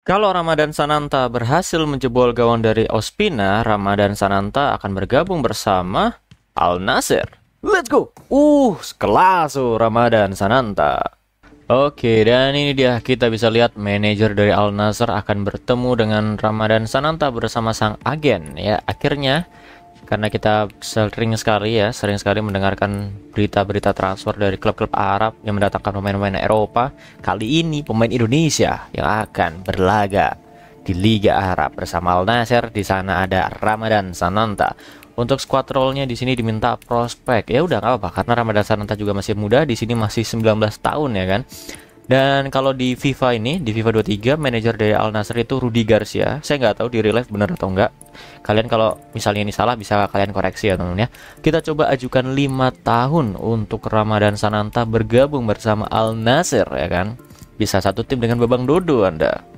Kalau Ramadan Sananta berhasil menjebol gawang dari Ospina, Ramadan Sananta akan bergabung bersama Al Nasir. Let's go! Uh, sekelas tuh Ramadan Sananta. Oke, dan ini dia kita bisa lihat manajer dari Al Nasr akan bertemu dengan Ramadan Sananta bersama sang agen. Ya, akhirnya karena kita sering sekali ya, sering sekali mendengarkan berita-berita transfer dari klub-klub Arab yang mendatangkan pemain-pemain Eropa. Kali ini pemain Indonesia yang akan berlaga di Liga Arab bersama Al Nasser. Di sana ada Ramadan Sananta. Untuk squad rollnya di sini diminta prospek. Ya udah nggak apa-apa karena Ramadan Sananta juga masih muda. Di sini masih 19 tahun ya kan. Dan kalau di FIFA ini, di FIFA 23, manajer dari Al Nasr itu Rudi Garcia. Saya nggak tahu di real life benar atau nggak. Kalian kalau misalnya ini salah bisa kalian koreksi ya teman-teman ya. Kita coba ajukan 5 tahun untuk Ramadan Sananta bergabung bersama Al Nasr ya kan. Bisa satu tim dengan Babang Dodo Anda.